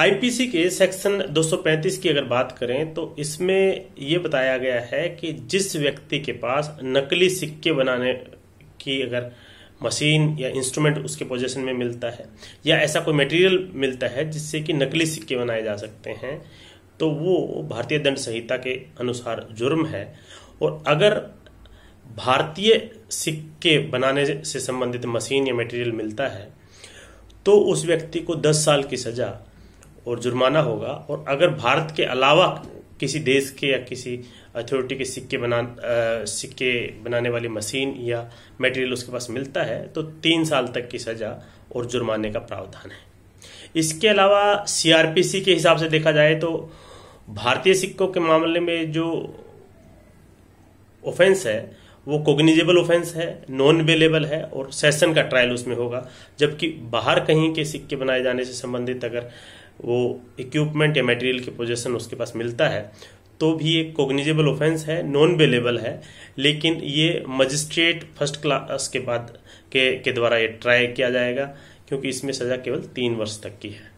IPC के section 235 की अगर बात करें तो इसमें यह बताया गया है कि जिस व्यक्ति के पास नकली सिक्के बनाने की अगर मशीन या इंस्ट्रूमेंट उसके पोजेशन में मिलता है या ऐसा कोई मटेरियल मिलता है जिससे कि नकली सिक्के बनाए जा सकते हैं तो वो भारतीय दंड संहिता के अनुसार जुर्म है और अगर भारतीय सिक्के बनाने से संबंधित मशीन या मटेरियल मिलता है तो उस व्यक्ति को 10 साल की सजा और जुर्माना होगा और अगर भारत के अलावा किसी देश के या किसी अथॉरिटी के सिक्के बना सिक्के बनाने वाली मशीन या मटेरियल उसके पास मिलता है तो तीन साल तक की सजा और जुर्माने का प्रावधान है इसके अलावा सीआरपीसी के हिसाब से देखा जाए तो भारतीय सिक्कों के मामले में जो ऑफेंस है वो कोग्निजेबल ऑफेंस है नॉन अवेलेबल है और सेशन का ट्रायल उसमें होगा जबकि बाहर कहीं के सिक्के बनाए जाने से संबंधित अगर वो इक्विपमेंट या मटेरियल के पोजेशन उसके पास मिलता है तो भी एक कोग्निजेबल ऑफेंस है नॉन बेलेबल है लेकिन ये मजिस्ट्रेट फर्स्ट क्लास के बाद के के द्वारा ये ट्राई किया जाएगा क्योंकि इसमें सजा केवल तीन वर्ष तक की है